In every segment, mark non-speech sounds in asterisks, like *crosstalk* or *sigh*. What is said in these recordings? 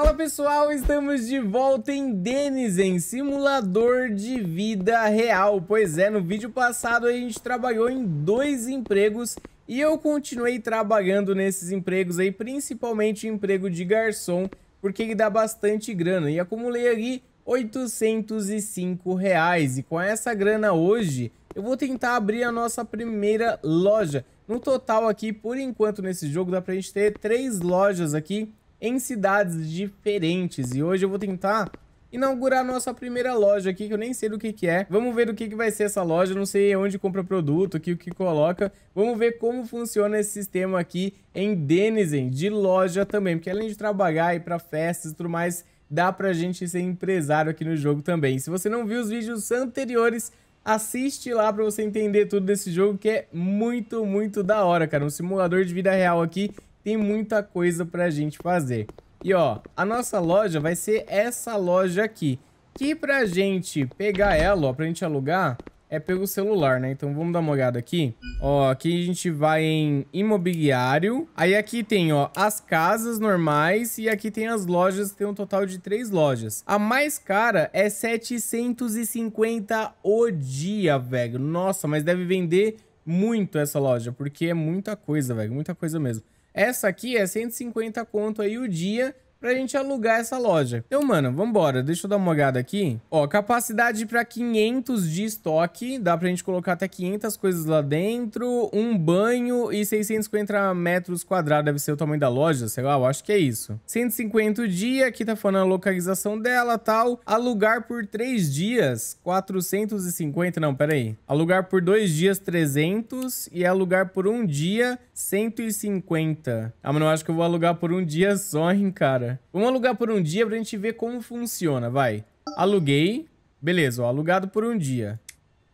Fala pessoal, estamos de volta em Denizen, simulador de vida real. Pois é, no vídeo passado a gente trabalhou em dois empregos e eu continuei trabalhando nesses empregos aí, principalmente o emprego de garçom, porque ele dá bastante grana. E acumulei ali 805 reais e com essa grana hoje eu vou tentar abrir a nossa primeira loja. No total aqui, por enquanto nesse jogo dá pra gente ter três lojas aqui, em cidades diferentes. E hoje eu vou tentar inaugurar nossa primeira loja aqui, que eu nem sei do que que é. Vamos ver do que que vai ser essa loja, não sei onde compra produto, o que, que coloca. Vamos ver como funciona esse sistema aqui em Denizen, de loja também, porque além de trabalhar e para festas e tudo mais, dá pra gente ser empresário aqui no jogo também. Se você não viu os vídeos anteriores, assiste lá pra você entender tudo desse jogo, que é muito, muito da hora, cara. Um simulador de vida real aqui tem muita coisa pra gente fazer. E ó, a nossa loja vai ser essa loja aqui, que pra gente pegar ela, ó, pra gente alugar, é pelo celular, né? Então vamos dar uma olhada aqui. Ó, aqui a gente vai em imobiliário. Aí aqui tem, ó, as casas normais e aqui tem as lojas, tem um total de três lojas. A mais cara é 750 o dia, velho. Nossa, mas deve vender muito essa loja, porque é muita coisa, velho, muita coisa mesmo. Essa aqui é 150 conto aí o dia pra gente alugar essa loja. Então, mano, vambora. Deixa eu dar uma olhada aqui. Ó, capacidade pra 500 de estoque. Dá pra gente colocar até 500 coisas lá dentro. Um banho e 650 metros quadrados. Deve ser o tamanho da loja, sei lá, eu acho que é isso. 150 o dia, aqui tá falando a localização dela tal. Alugar por 3 dias, 450. Não, pera aí. Alugar por 2 dias, 300. E alugar por um dia, 150. Ah, mano, eu acho que eu vou alugar por um dia só, hein, cara cara. Vamos alugar por um dia pra gente ver como funciona, vai. Aluguei. Beleza, ó, alugado por um dia.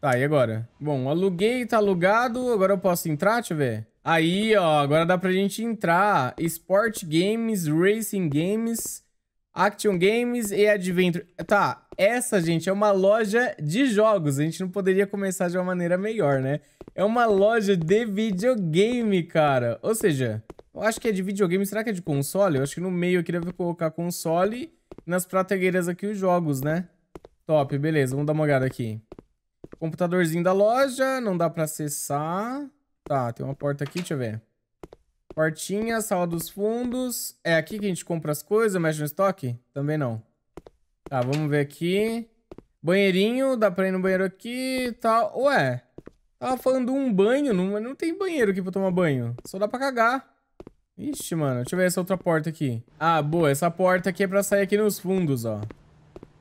Tá, e agora? Bom, aluguei, tá alugado. Agora eu posso entrar, deixa eu ver. Aí, ó, agora dá pra gente entrar. Sport Games, Racing Games... Action Games e Adventure. Tá, essa, gente, é uma loja de jogos. A gente não poderia começar de uma maneira melhor, né? É uma loja de videogame, cara. Ou seja, eu acho que é de videogame. Será que é de console? Eu acho que no meio aqui deve colocar console. Nas prateleiras aqui os jogos, né? Top, beleza. Vamos dar uma olhada aqui. Computadorzinho da loja. Não dá pra acessar. Tá, tem uma porta aqui. Deixa eu ver. Portinha, sala dos fundos. É aqui que a gente compra as coisas, mexe no estoque? Também não. Tá, vamos ver aqui. Banheirinho, dá pra ir no banheiro aqui e tal. Ué, tava falando um banho, não, não tem banheiro aqui pra tomar banho. Só dá pra cagar. Ixi, mano, deixa eu ver essa outra porta aqui. Ah, boa, essa porta aqui é pra sair aqui nos fundos, ó.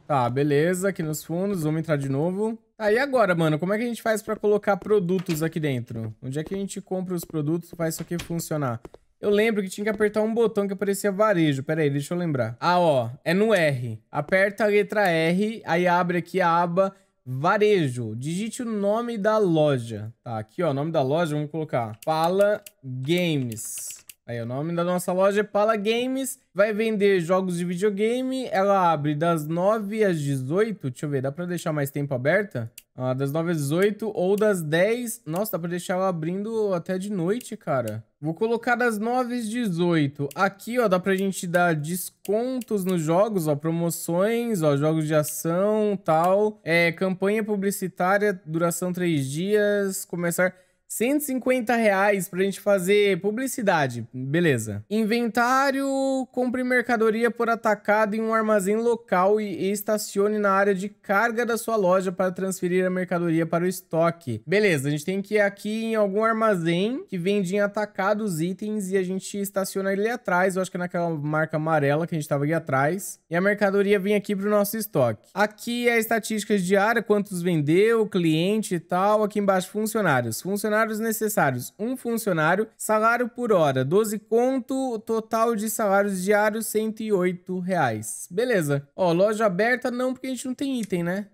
Tá, beleza, aqui nos fundos, vamos entrar de novo. Aí agora, mano, como é que a gente faz pra colocar produtos aqui dentro? Onde é que a gente compra os produtos faz isso aqui funcionar? Eu lembro que tinha que apertar um botão que aparecia varejo. Pera aí, deixa eu lembrar. Ah, ó, é no R. Aperta a letra R, aí abre aqui a aba varejo. Digite o nome da loja. Tá, aqui ó, nome da loja, vamos colocar. Fala Games. Aí o nome da nossa loja é Pala Games, vai vender jogos de videogame, ela abre das 9 às 18, deixa eu ver, dá pra deixar mais tempo aberta? Ah, das 9 às 18 ou das 10, nossa, dá pra deixar ela abrindo até de noite, cara. Vou colocar das 9 às 18, aqui ó, dá pra gente dar descontos nos jogos, ó, promoções, ó, jogos de ação, tal, é, campanha publicitária, duração 3 dias, começar... 150 reais pra gente fazer publicidade. Beleza. Inventário, compre mercadoria por atacado em um armazém local e, estacione na área de carga da sua loja para transferir a mercadoria para o estoque. Beleza, a gente tem que ir aqui em algum armazém que vende em atacado os itens e a gente estaciona ali atrás. Eu acho que é naquela marca amarela que a gente tava ali atrás. E a mercadoria vem aqui pro nosso estoque. Aqui é estatísticas diária, quantos vendeu, cliente e tal. Aqui embaixo, funcionários. Funcionários salários necessários, um funcionário, salário por hora, 12 conto, total de salários diários, 108 reais. Beleza. Ó, loja aberta não, porque a gente não tem item, né?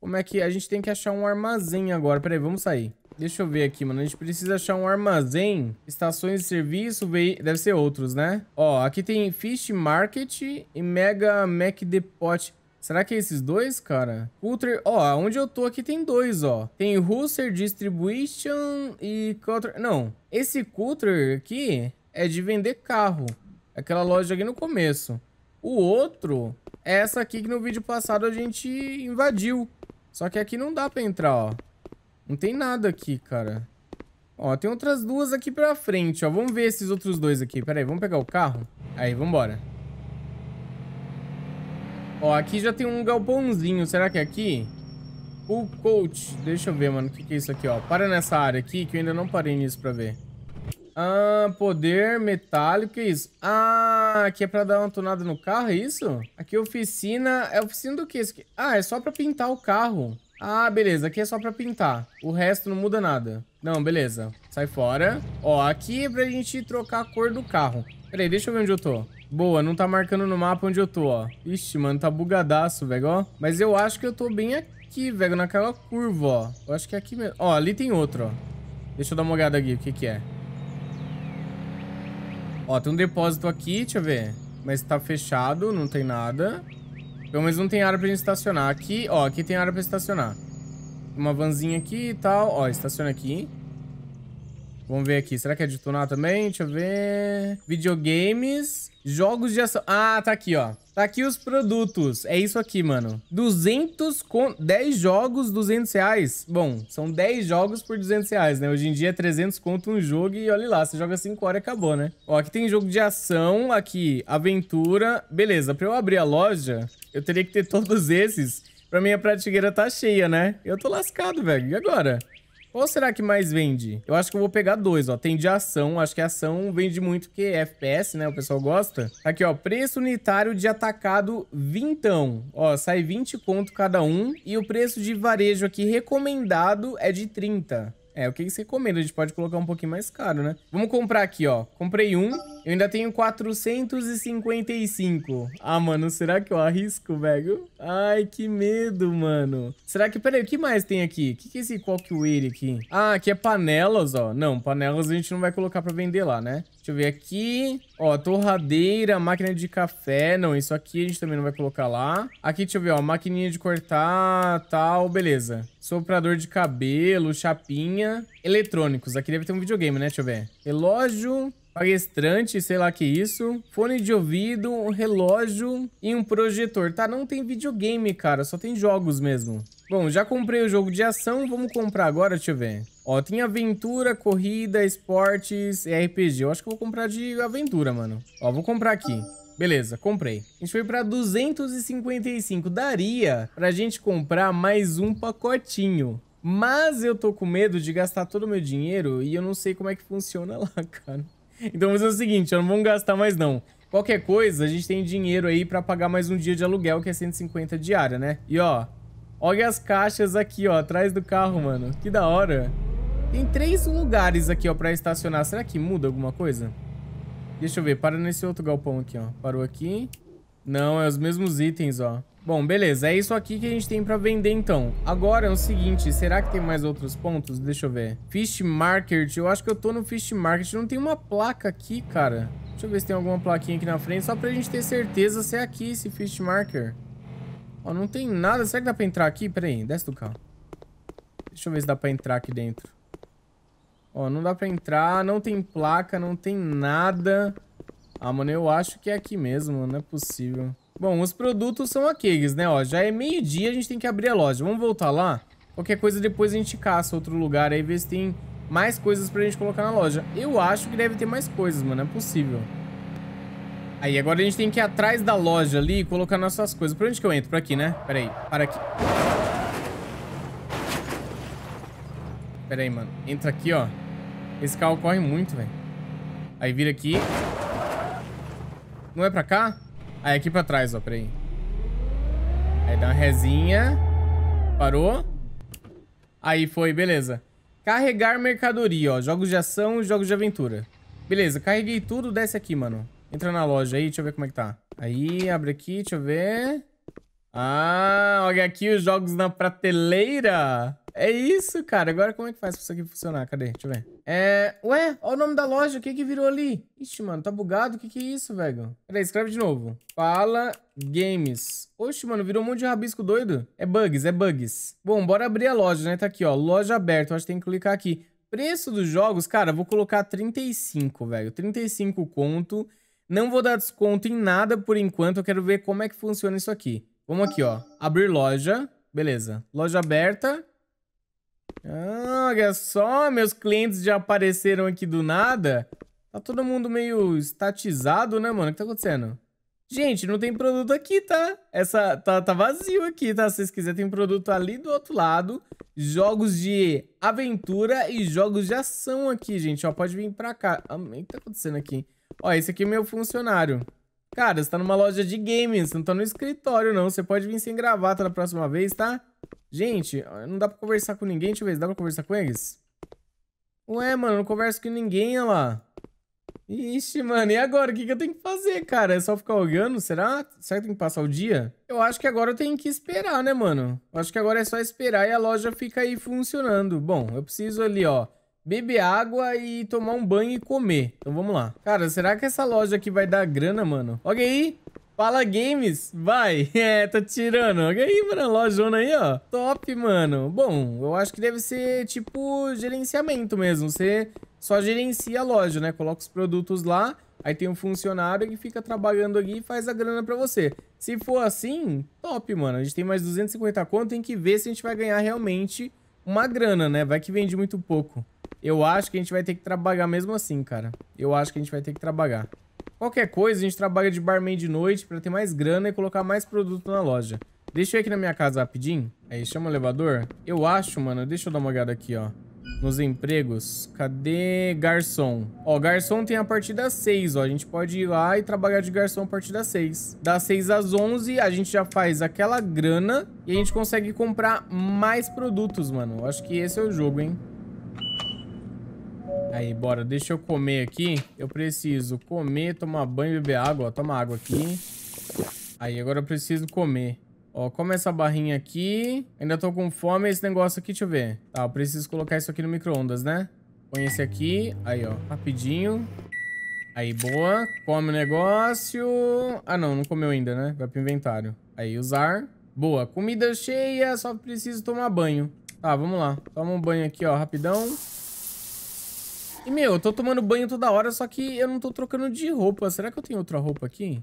Como é que... A gente tem que achar um armazém agora. Peraí, aí, vamos sair. Deixa eu ver aqui, mano. A gente precisa achar um armazém, estações de serviço, veio... deve ser outros, né? Ó, aqui tem Fish Market e Mega Mac Depot. Será que é esses dois, cara? Culture... Ó, onde eu tô aqui tem dois, ó. Tem Rooster Distribution e... Culture... Não. Esse Cutter aqui é de vender carro. Aquela loja aqui no começo. O outro é essa aqui que no vídeo passado a gente invadiu. Só que aqui não dá pra entrar, ó. Não tem nada aqui, cara. Ó, tem outras duas aqui pra frente, ó. Vamos ver esses outros dois aqui. Pera aí, vamos pegar o carro? Aí, vambora. embora. Ó, aqui já tem um galpãozinho. Será que é aqui? o coach. Deixa eu ver, mano. O que, que é isso aqui, ó? Para nessa área aqui, que eu ainda não parei nisso pra ver. Ah, poder metálico, que é isso? Ah, aqui é pra dar uma tunada no carro, é isso? Aqui é oficina... É oficina do que isso aqui? Ah, é só pra pintar o carro. Ah, beleza. Aqui é só pra pintar. O resto não muda nada. Não, beleza. Sai fora. Ó, aqui é pra gente trocar a cor do carro. Peraí, deixa eu ver onde eu tô. Boa, não tá marcando no mapa onde eu tô, ó. Ixi, mano, tá bugadaço, velho, ó. Mas eu acho que eu tô bem aqui, velho, naquela curva, ó. Eu acho que é aqui mesmo. Ó, ali tem outro, ó. Deixa eu dar uma olhada aqui, o que que é. Ó, tem um depósito aqui, deixa eu ver. Mas tá fechado, não tem nada. Pelo menos não tem área pra gente estacionar. Aqui, ó, aqui tem área pra estacionar. Uma vanzinha aqui e tal. Ó, estaciona aqui. Vamos ver aqui. Será que é de tunar também? Deixa eu ver. Videogames. Jogos de ação. Ah, tá aqui, ó. Tá aqui os produtos. É isso aqui, mano. 200 com... 10 jogos, 200 reais. Bom, são 10 jogos por 200 reais, né? Hoje em dia é 300 conto um jogo e olha lá, você joga 5 horas e acabou, né? Ó, aqui tem jogo de ação, aqui, aventura. Beleza, pra eu abrir a loja, eu teria que ter todos esses. Pra minha prateleira tá cheia, né? Eu tô lascado, velho. E agora? Qual será que mais vende? Eu acho que eu vou pegar dois, ó. Tem de ação, acho que ação vende muito porque é FPS, né? O pessoal gosta. Aqui, ó, preço unitário de atacado vintão. Ó, sai 20 conto cada um. E o preço de varejo aqui recomendado é de 30. É, o que você recomenda? A gente pode colocar um pouquinho mais caro, né? Vamos comprar aqui, ó. Comprei um. Eu ainda tenho 455. Ah, mano, será que eu arrisco, velho? Ai, que medo, mano. Será que... Peraí, o que mais tem aqui? O que, que é esse cockware aqui? Ah, aqui é panelas, ó. Não, panelas a gente não vai colocar pra vender lá, né? Deixa eu ver aqui. Ó, torradeira, máquina de café. Não, isso aqui a gente também não vai colocar lá. Aqui, deixa eu ver, ó, maquininha de cortar, tal, beleza. Soprador de cabelo, chapinha. Eletrônicos. Aqui deve ter um videogame, né? Deixa eu ver. Relógio, palestrante, sei lá que isso, fone de ouvido, um relógio e um projetor. Tá, não tem videogame, cara, só tem jogos mesmo. Bom, já comprei o jogo de ação, vamos comprar agora, deixa eu ver. Ó, tem aventura, corrida, esportes e é RPG. Eu acho que eu vou comprar de aventura, mano. Ó, vou comprar aqui. Beleza, comprei. A gente foi pra 255. Daria pra gente comprar mais um pacotinho. Mas eu tô com medo de gastar todo o meu dinheiro e eu não sei como é que funciona *laughs* lá, cara. Então vamos fazer o seguinte, não vamos gastar mais não. Qualquer coisa, a gente tem dinheiro aí pra pagar mais um dia de aluguel, que é 150 diária, né? E ó, olha as caixas aqui, ó, atrás do carro, mano. Que da hora. Tem três lugares aqui, ó, pra estacionar. Será que muda alguma coisa? Deixa eu ver, para nesse outro galpão aqui, ó. Parou aqui. Não, é os mesmos itens, ó. Bom, beleza. É isso aqui que a gente tem pra vender, então. Agora é o seguinte, será que tem mais outros pontos? Deixa eu ver. Fish Market. Eu acho que eu tô no Fish Market. Não tem uma placa aqui, cara. Deixa eu ver se tem alguma plaquinha aqui na frente, só pra gente ter certeza se é aqui esse Fish Marker. Ó, não tem nada. Será que dá pra entrar aqui? Pera aí, desce do carro. Deixa eu ver se dá pra entrar aqui dentro. Ó, não dá pra entrar, não tem placa, não tem nada. Ah, mano, eu acho que é aqui mesmo, não é possível. Bom, os produtos são aqueles, né? Ó, já é meio-dia, a gente tem que abrir a loja. Vamos voltar lá? Qualquer coisa depois a gente caça outro lugar aí, ver se tem mais coisas pra gente colocar na loja. Eu acho que deve ter mais coisas, mano. É possível. Aí, agora a gente tem que ir atrás da loja ali e colocar nossas coisas. Pra onde que eu entro? Pra aqui, né? Pera aí. Para aqui. Pera aí, mano. Entra aqui, ó. Esse carro corre muito, velho. Aí vira aqui. Não é pra cá? Aí aqui pra trás, ó, peraí. Aí dá uma resinha. Parou. Aí foi, beleza. Carregar mercadoria, ó. Jogos de ação e jogos de aventura. Beleza, carreguei tudo, desce aqui, mano. Entra na loja aí, deixa eu ver como é que tá. Aí, abre aqui, deixa eu ver. Ah, olha aqui os jogos na prateleira. É isso, cara. Agora como é que faz pra isso aqui funcionar? Cadê? Deixa eu ver. É... Ué, olha o nome da loja. O que que virou ali? Ixi, mano, tá bugado. O que que é isso, velho? Peraí, escreve de novo. Fala Games. Oxe, mano, virou um monte de rabisco doido. É bugs, é bugs. Bom, bora abrir a loja, né? Tá aqui, ó. Loja aberta. acho que tem que clicar aqui. Preço dos jogos, cara, vou colocar 35, velho. 35 conto. Não vou dar desconto em nada por enquanto. Eu quero ver como é que funciona isso aqui. Vamos aqui, ó. Abrir loja. Beleza. Loja aberta. Ah, olha só, meus clientes já apareceram aqui do nada. Tá todo mundo meio estatizado, né, mano? O que tá acontecendo? Gente, não tem produto aqui, tá? Essa tá, tá vazio aqui, tá? Se vocês quiserem, tem produto ali do outro lado. Jogos de aventura e jogos de ação aqui, gente. Ó, pode vir pra cá. Ah, o que tá acontecendo aqui? Ó, esse aqui é meu funcionário. Cara, você tá numa loja de games, você não tá no escritório, não. Você pode vir sem gravata na próxima vez, tá? Gente, ah, não dá pra conversar com ninguém. Deixa eu ver se dá pra conversar com eles. Ué, mano, não converso com ninguém, olha lá. Ixi, mano, e agora? O que, que eu tenho que fazer, cara? É só ficar olhando? Será? Será que tem que passar o dia? Eu acho que agora eu tenho que esperar, né, mano? Eu acho que agora é só esperar e a loja fica aí funcionando. Bom, eu preciso ali, ó, beber água e tomar um banho e comer. Então vamos lá. Cara, será que essa loja aqui vai dar grana, mano? Olha aí. Fala Games, vai, *laughs* é, tá tirando, olha aí, mano, lojona aí, ó, top, mano. Bom, eu acho que deve ser, tipo, gerenciamento mesmo, você só gerencia a loja, né, coloca os produtos lá, aí tem um funcionário que fica trabalhando ali e faz a grana pra você. Se for assim, top, mano, a gente tem mais 250 conto, tem que ver se a gente vai ganhar realmente uma grana, né, vai que vende muito pouco. Eu acho que a gente vai ter que trabalhar mesmo assim, cara, eu acho que a gente vai ter que trabalhar. Qualquer coisa, a gente trabalha de barman de noite pra ter mais grana e colocar mais produto na loja. Deixa eu ir aqui na minha casa rapidinho. Aí, chama o elevador. Eu acho, mano, deixa eu dar uma olhada aqui, ó. Nos empregos. Cadê garçom? Ó, garçom tem a partir das 6, ó. A gente pode ir lá e trabalhar de garçom a partir das 6. Das 6 às 11, a gente já faz aquela grana e a gente consegue comprar mais produtos, mano. Eu acho que esse é o jogo, hein? Aí, bora. Deixa eu comer aqui. Eu preciso comer, tomar banho, beber água. Ó, toma água aqui. Aí, agora eu preciso comer. Ó, come essa barrinha aqui. Ainda tô com fome. Esse negócio aqui, deixa eu ver. Tá, eu preciso colocar isso aqui no micro-ondas, né? Põe esse aqui. Aí, ó. Rapidinho. Aí, boa. Come o negócio. Ah, não. Não comeu ainda, né? Vai pro inventário. Aí, usar. Boa. Comida cheia. Só preciso tomar banho. Tá, vamos lá. Toma um banho aqui, ó. Rapidão. E, meu, eu tô tomando banho toda hora, só que eu não tô trocando de roupa. Será que eu tenho outra roupa aqui?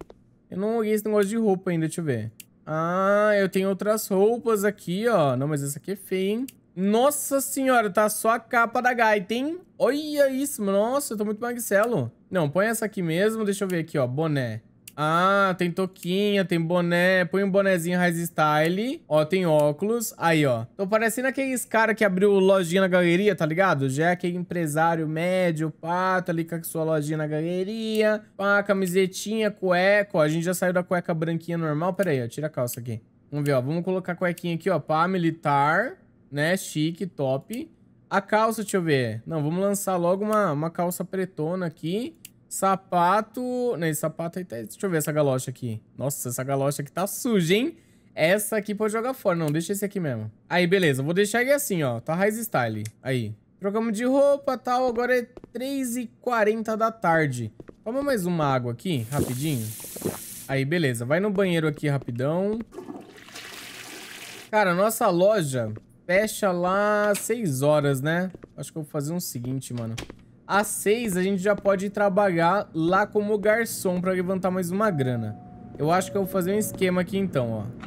Eu não olhei esse negócio de roupa ainda, deixa eu ver. Ah, eu tenho outras roupas aqui, ó. Não, mas essa aqui é feia, hein? Nossa senhora, tá só a capa da gaita, hein? Olha isso, nossa, eu tô muito magricelo. Não, põe essa aqui mesmo, deixa eu ver aqui, ó, boné. Ah, tem toquinha, tem boné. Põe um bonézinho Rise Style. Ó, tem óculos. Aí, ó. Tô parecendo aqueles cara que abriu lojinha na galeria, tá ligado? Já é aquele empresário médio, pá, tá ali com a sua lojinha na galeria. Pá, camisetinha, cueca. Ó, a gente já saiu da cueca branquinha normal. Pera aí, ó. Tira a calça aqui. Vamos ver, ó. Vamos colocar a cuequinha aqui, ó. Pá, militar. Né? Chique, top. A calça, deixa eu ver. Não, vamos lançar logo uma, uma calça pretona aqui. Sapato... Não, esse sapato aí tá... Deixa eu ver essa galocha aqui. Nossa, essa galocha aqui tá suja, hein? Essa aqui pode jogar fora. Não, deixa esse aqui mesmo. Aí, beleza. Vou deixar ele assim, ó. Tá raiz style. Aí. Trocamos de roupa tal. Agora é 3h40 da tarde. Toma mais uma água aqui, rapidinho. Aí, beleza. Vai no banheiro aqui rapidão. Cara, nossa loja fecha lá 6 horas, né? Acho que eu vou fazer o um seguinte, mano. Às seis a gente já pode trabalhar lá como garçom pra levantar mais uma grana. Eu acho que eu vou fazer um esquema aqui então, ó.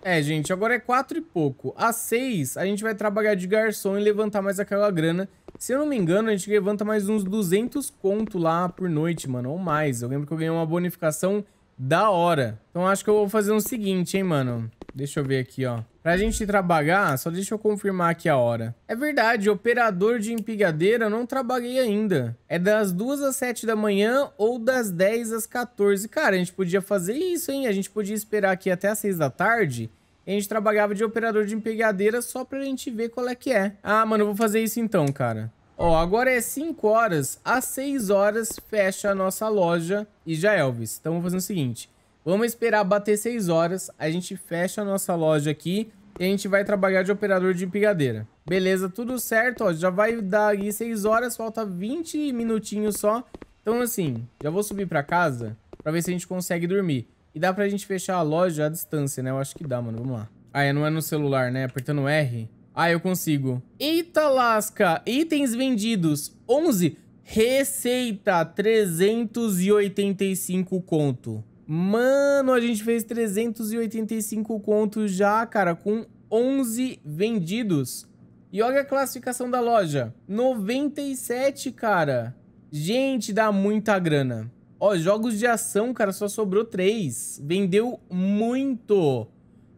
É, gente, agora é quatro e pouco. Às seis, a gente vai trabalhar de garçom e levantar mais aquela grana. Se eu não me engano, a gente levanta mais uns 200 conto lá por noite, mano, ou mais. Eu lembro que eu ganhei uma bonificação da hora. Então acho que eu vou fazer o um seguinte, hein, mano. Deixa eu ver aqui, ó. Pra gente trabalhar, só deixa eu confirmar aqui a hora. É verdade, operador de empigadeira não trabalhei ainda. É das 2 às 7 da manhã ou das 10 às 14. Cara, a gente podia fazer isso, hein? A gente podia esperar aqui até às 6 da tarde e a gente trabalhava de operador de empregadeira só pra gente ver qual é que é. Ah, mano, eu vou fazer isso então, cara. Ó, agora é 5 horas. Às 6 horas fecha a nossa loja e já é, Elvis. Então, vamos fazer o seguinte. Vamos esperar bater 6 horas, a gente fecha a nossa loja aqui e a gente vai trabalhar de operador de picadeira. Beleza, tudo certo, ó, já vai dar aí 6 horas, falta 20 minutinhos só. Então assim, já vou subir pra casa pra ver se a gente consegue dormir. E dá pra gente fechar a loja à distância, né? Eu acho que dá, mano, vamos lá. Ah, é, não é no celular, né? Apertando R. Ah, eu consigo. Eita lasca, itens vendidos, 11... Receita 385 conto. Mano, a gente fez 385 contos já, cara, com 11 vendidos. E olha a classificação da loja. 97, cara. Gente, dá muita grana. Ó, jogos de ação, cara, só sobrou 3. Vendeu muito.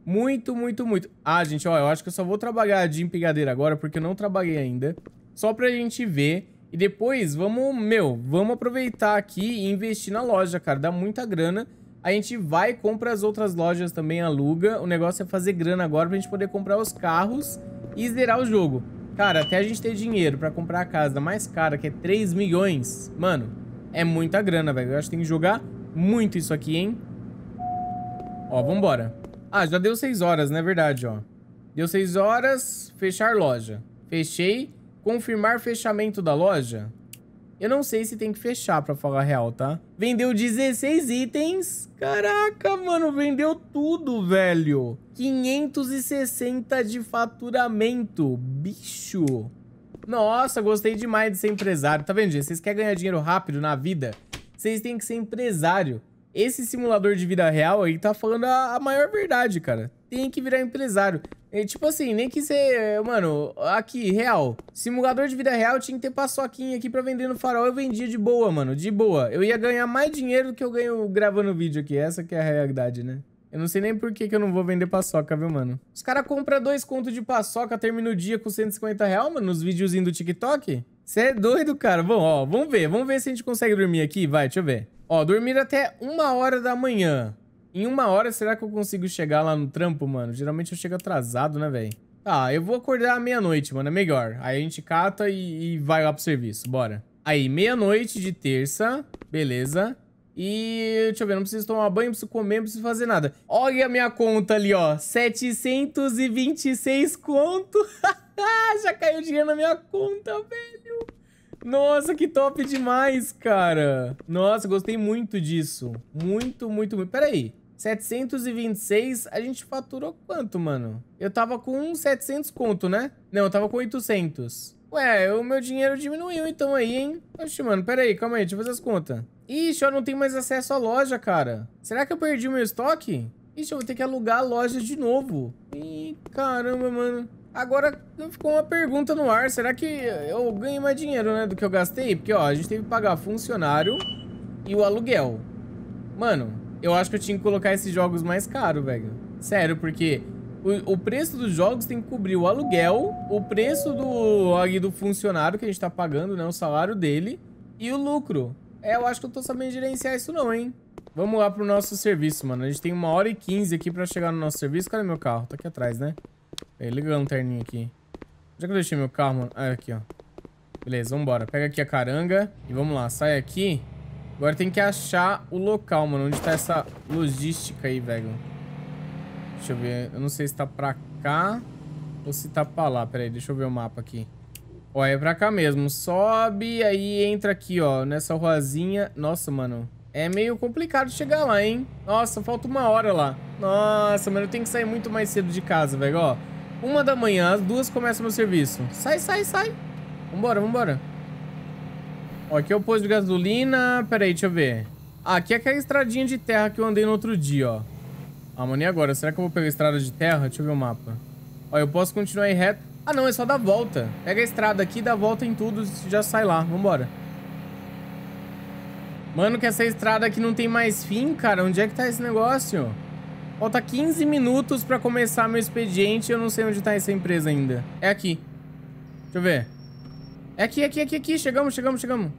Muito, muito, muito. Ah, gente, ó, eu acho que eu só vou trabalhar de empilhadeira agora, porque eu não trabalhei ainda. Só pra gente ver e depois, vamos, meu, vamos aproveitar aqui e investir na loja, cara. Dá muita grana. A gente vai, compra as outras lojas também, aluga. O negócio é fazer grana agora pra gente poder comprar os carros e zerar o jogo. Cara, até a gente ter dinheiro pra comprar a casa mais cara, que é 3 milhões, mano, é muita grana, velho. Eu acho que tem que jogar muito isso aqui, hein? Ó, vambora. Ah, já deu 6 horas, né? Verdade, ó. Deu 6 horas, fechar loja. Fechei. Confirmar fechamento da loja? Eu não sei se tem que fechar, pra falar real, tá? Vendeu 16 itens. Caraca, mano, vendeu tudo, velho. 560 de faturamento. Bicho. Nossa, gostei demais de ser empresário. Tá vendo, gente? Vocês querem ganhar dinheiro rápido na vida? Vocês têm que ser empresário. Esse simulador de vida real aí tá falando a, a maior verdade, cara. Tem que virar empresário. E, tipo assim, nem que ser, mano, aqui, real. Simulador de vida real tinha que ter paçoquinha aqui pra vender no farol. Eu vendia de boa, mano, de boa. Eu ia ganhar mais dinheiro do que eu ganho gravando vídeo aqui. Essa que é a realidade, né? Eu não sei nem por que, que eu não vou vender paçoca, viu, mano? Os caras compram dois contos de paçoca, termina o dia com 150 real, mano, nos videozinhos do TikTok. Você é doido, cara. Bom, ó, vamos ver. Vamos ver se a gente consegue dormir aqui. Vai, deixa eu ver. Ó, dormir até uma hora da manhã. Em uma hora, será que eu consigo chegar lá no trampo, mano? Geralmente eu chego atrasado, né, velho? Ah, tá, eu vou acordar à meia-noite, mano. É melhor. Aí a gente cata e, e vai lá pro serviço. Bora. Aí, meia-noite de terça. Beleza. E deixa eu ver, não preciso tomar banho, não preciso comer, não preciso fazer nada. Olha a minha conta ali, ó. 726 conto. *laughs* Já caiu dinheiro na minha conta, velho. Nossa, que top demais, cara. Nossa, gostei muito disso. Muito, muito, muito. Pera aí. 726, a gente faturou quanto, mano? Eu tava com 700 conto, né? Não, eu tava com 800. Ué, o meu dinheiro diminuiu então aí, hein? Oxe, mano, pera aí, calma aí, deixa eu fazer as contas. Ixi, eu não tenho mais acesso à loja, cara. Será que eu perdi o meu estoque? Ixi, eu vou ter que alugar a loja de novo. Ih, caramba, mano. Agora ficou uma pergunta no ar. Será que eu ganhei mais dinheiro, né, do que eu gastei? Porque, ó, a gente teve que pagar funcionário e o aluguel. Mano, eu acho que eu tinha que colocar esses jogos mais caro, velho. Sério, porque o, o, preço dos jogos tem que cobrir o aluguel, o preço do, ali, do funcionário que a gente tá pagando, né? O salário dele e o lucro. É, eu acho que eu tô sabendo gerenciar isso não, hein? Vamos lá pro nosso serviço, mano. A gente tem uma hora e quinze aqui pra chegar no nosso serviço. Cadê meu carro? Tá aqui atrás, né? liga a lanterninha aqui. Onde é que eu deixei meu carro, mano? Ah, aqui, ó. Beleza, vambora. Pega aqui a caranga e vamos lá. Sai aqui. Agora tem que achar o local, mano. Onde tá essa logística aí, velho? Deixa eu ver. Eu não sei se tá pra cá ou se tá pra lá. Pera aí, deixa eu ver o mapa aqui. Ó, é pra cá mesmo. Sobe, aí entra aqui, ó. Nessa ruazinha. Nossa, mano. É meio complicado chegar lá, hein? Nossa, falta uma hora lá. Nossa, mano, eu tenho que sair muito mais cedo de casa, velho, ó. Uma da manhã, as duas começam meu serviço. Sai, sai, sai. Vambora, vambora. Ó, aqui é o posto de gasolina. Pera aí, deixa eu ver. Ah, aqui é aquela estradinha de terra que eu andei no outro dia, ó. Ah, mano, e agora? Será que eu vou pegar a estrada de terra? Deixa eu ver o mapa. Ó, eu posso continuar aí reto. Ah, não, é só dar volta. Pega a estrada aqui, dá volta em tudo e já sai lá. Vambora. Mano, que essa estrada aqui não tem mais fim, cara. Onde é que tá esse negócio? Falta 15 minutos pra começar meu expediente e eu não sei onde tá essa empresa ainda. É aqui. Deixa eu ver. É aqui, aqui, aqui, aqui. Chegamos, chegamos, chegamos.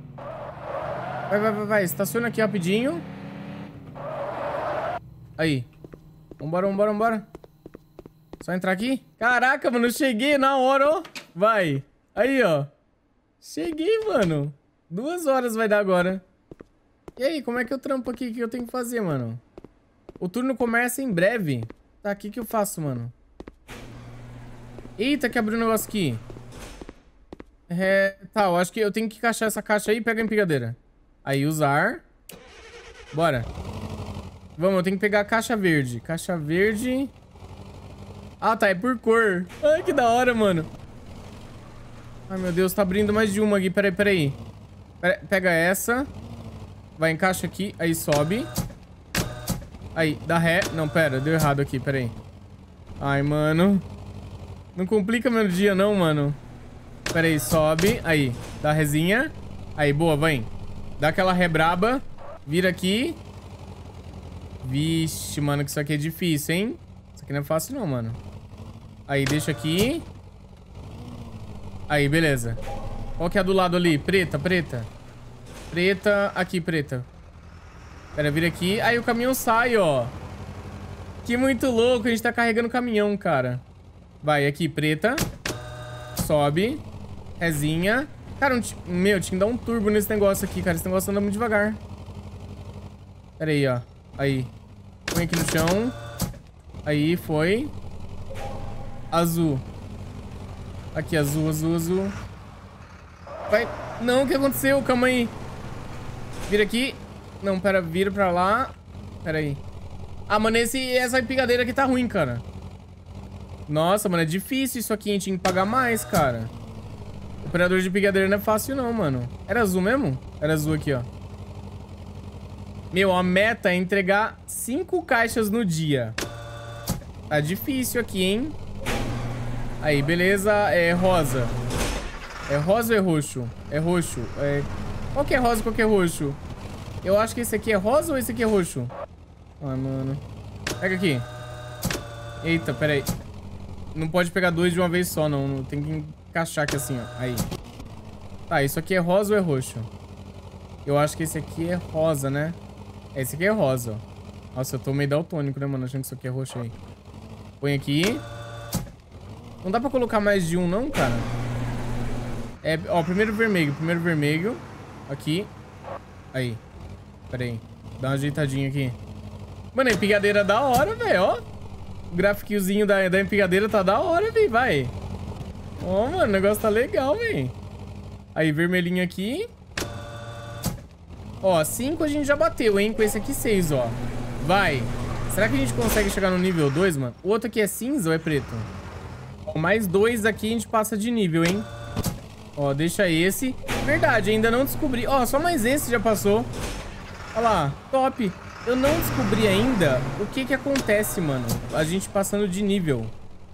Vai, vai, vai, vai. Estaciona aqui rapidinho. Aí. Vambora, vambora, vambora. Só entrar aqui? Caraca, mano, cheguei na hora, ó. Vai. Aí, ó. Cheguei, mano. Duas horas vai dar agora. E aí, como é que eu trampo aqui? O que eu tenho que fazer, mano? O turno começa em breve. Tá, o que, que eu faço, mano? Eita, que abriu um negócio aqui. É, tá, eu acho que eu tenho que encaixar essa caixa aí e pegar a empilhadeira. Aí, usar. Bora. Vamos, eu tenho que pegar a caixa verde. Caixa verde... Ah, tá, é por cor. Ai, que da hora, mano. Ai, meu Deus, tá abrindo mais de uma aqui. Peraí, peraí. pega essa. Vai, encaixa aqui. Aí, sobe. Aí, dá ré. Não, pera, deu errado aqui, peraí. Ai, mano. Não complica meu dia, não, mano. Pera aí, sobe. Aí, dá resinha. Aí, boa, vem. Dá aquela rebraba. Vira aqui. Vixe, mano, que isso aqui é difícil, hein? Isso aqui não é fácil não, mano. Aí, deixa aqui. Aí, beleza. Qual que é a do lado ali? Preta, preta. Preta, aqui, preta. Pera, vira aqui. Aí o caminhão sai, ó. Que muito louco. A gente tá carregando o caminhão, cara. Vai, aqui, preta. Sobe. Rezinha. Cara, um meu, tinha que dar um turbo nesse negócio aqui, cara. Esse negócio anda muito devagar. Pera aí, ó. Aí. Põe aqui no chão. Aí, foi. Azul. Aqui, azul, azul, azul. Vai. Não, o que aconteceu? Calma aí. Vira aqui. Não, pera, vira pra lá. Pera aí. Ah, mano, esse, essa picadeira aqui tá ruim, cara. Nossa, mano, é difícil isso aqui. A gente tem que pagar mais, cara. Operador de picadeira não é fácil não, mano. Era azul mesmo? Era azul aqui, ó. Meu, a meta é entregar cinco caixas no dia. Tá difícil aqui, hein? Aí, beleza. É rosa. É rosa ou é roxo? É roxo. É... Qual que é rosa e qual que é roxo? Eu acho que esse aqui é rosa ou esse aqui é roxo? Ah, mano. Pega aqui. Eita, pera aí. Não pode pegar dois de uma vez só, não. Tem que encaixar que assim, ó. Aí. Tá, isso aqui é rosa ou é roxo? Eu acho que esse aqui é rosa, né? É, esse aqui é rosa, ó. Nossa, eu tô meio daltônico, né, mano? Achando que isso aqui é roxo aí. Põe aqui. Não dá pra colocar mais de um, não, cara? É, ó, primeiro vermelho, primeiro vermelho. Aqui. Aí. Pera aí. Dá uma ajeitadinha aqui. Mano, a empigadeira é da hora, velho, ó. O gráficozinho da, da empigadeira tá da hora, velho, vai. Ó, oh, mano, o negócio tá legal, velho. Aí, vermelhinho aqui. Ó, 5 a gente já bateu, hein? Com esse aqui, 6, ó. Vai. Será que a gente consegue chegar no nível 2, mano? O outro aqui é cinza ou é preto? mais dois aqui a gente passa de nível, hein? Ó, deixa esse. Verdade, ainda não descobri. Ó, só mais esse já passou. Olha lá, top. Eu não descobri ainda o que que acontece, mano. A gente passando de nível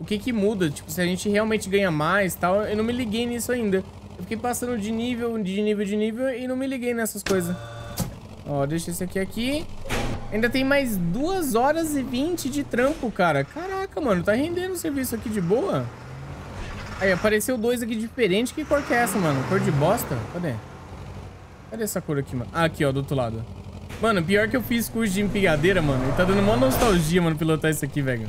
o que que muda, tipo, se a gente realmente ganha mais e tal. Eu não me liguei nisso ainda. Eu fiquei passando de nível, de nível, de nível e não me liguei nessas coisas. Ó, deixa esse aqui aqui. Ainda tem mais 2 horas e 20 de trampo, cara. Caraca, mano, tá rendendo o serviço aqui de boa. Aí, apareceu dois aqui diferentes. Que cor que é essa, mano? Cor de bosta? Cadê? Cadê essa cor aqui, mano? Ah, aqui, ó, do outro lado. Mano, pior que eu fiz curso de empilhadeira, mano. E tá dando uma nostalgia, mano, pilotar isso aqui, velho.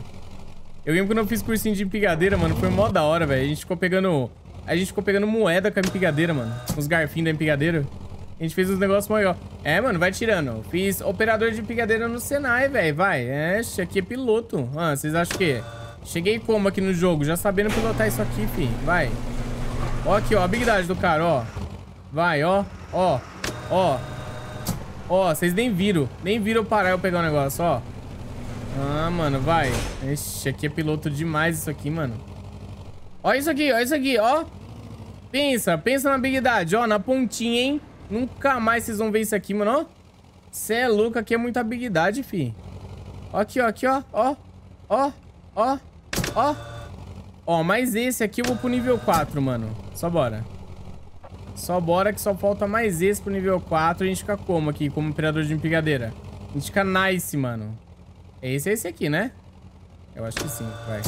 Eu lembro quando eu fiz cursinho de empigadeira, mano. Foi mó da hora, velho. A gente ficou pegando... A gente ficou pegando moeda com a empigadeira, mano. Os garfinhos da empigadeira. A gente fez os negócios maior. É, mano, vai tirando. Fiz operador de empigadeira no Senai, velho. Vai. É, aqui é piloto. Ah, vocês acham que... É? Cheguei como aqui no jogo? Já sabendo pilotar isso aqui, fi. Vai. Ó aqui, ó. A habilidade do cara, ó. Vai, ó. Ó. Ó. Ó, vocês nem viram. Nem viram parar eu pegar o um negócio, ó. Ah, mano, vai. Ixi, aqui é piloto demais isso aqui, mano. Olha isso aqui, olha isso aqui, ó. Pensa, pensa na habilidade, ó, na pontinha, hein. Nunca mais vocês vão ver isso aqui, mano, ó. Cê é louco, aqui é muita habilidade, fi. Ó aqui, ó, aqui, ó, ó, ó, ó, ó. Ó, mais esse aqui eu vou pro nível 4, mano. Só bora. Só bora que só falta mais esse pro nível 4 e a gente fica como aqui, como Imperador de Empigadeira? A gente fica nice, mano. Esse é esse aqui, né? Eu acho que sim, vai.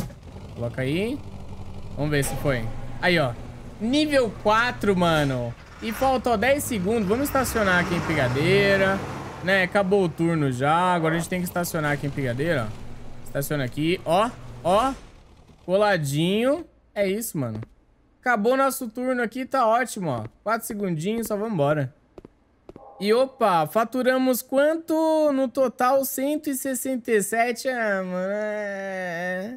Coloca aí. Vamos ver se foi. Aí, ó. Nível 4, mano. E faltou 10 segundos. Vamos estacionar aqui em Pigadeira. Né, acabou o turno já. Agora a gente tem que estacionar aqui em Pigadeira, ó. Estaciona aqui, ó, ó. Coladinho. É isso, mano. Acabou nosso turno aqui, tá ótimo, ó. Quatro segundinhos, só vamos embora. E opa, faturamos quanto? No total, 167. Ah, mano. É...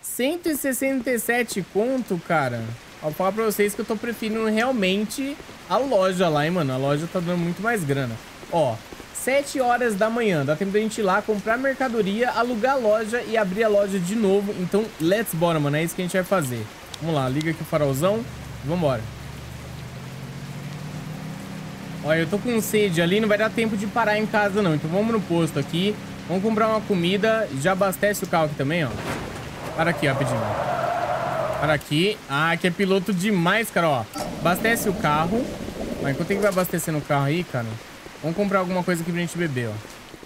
167 é. conto, cara. Vou falar pra vocês que eu tô preferindo realmente a loja lá, hein, mano. A loja tá dando muito mais grana. Ó, 7 horas da manhã. Dá tempo da gente ir lá, comprar mercadoria, alugar a loja e abrir a loja de novo. Então, let's bora, mano. É isso que a gente vai fazer. Vamos lá, liga aqui o farolzão. Vambora. Olha, eu tô com sede ali, não vai dar tempo de parar em casa não. Então vamos no posto aqui. Vamos comprar uma comida. Já abastece o carro aqui também, ó. Para aqui, rapidinho. Para aqui. Ah, aqui é piloto demais, cara, ó. Abastece o carro. Mas enquanto é que vai abastecendo o carro aí, cara? Vamos comprar alguma coisa aqui pra gente beber, ó.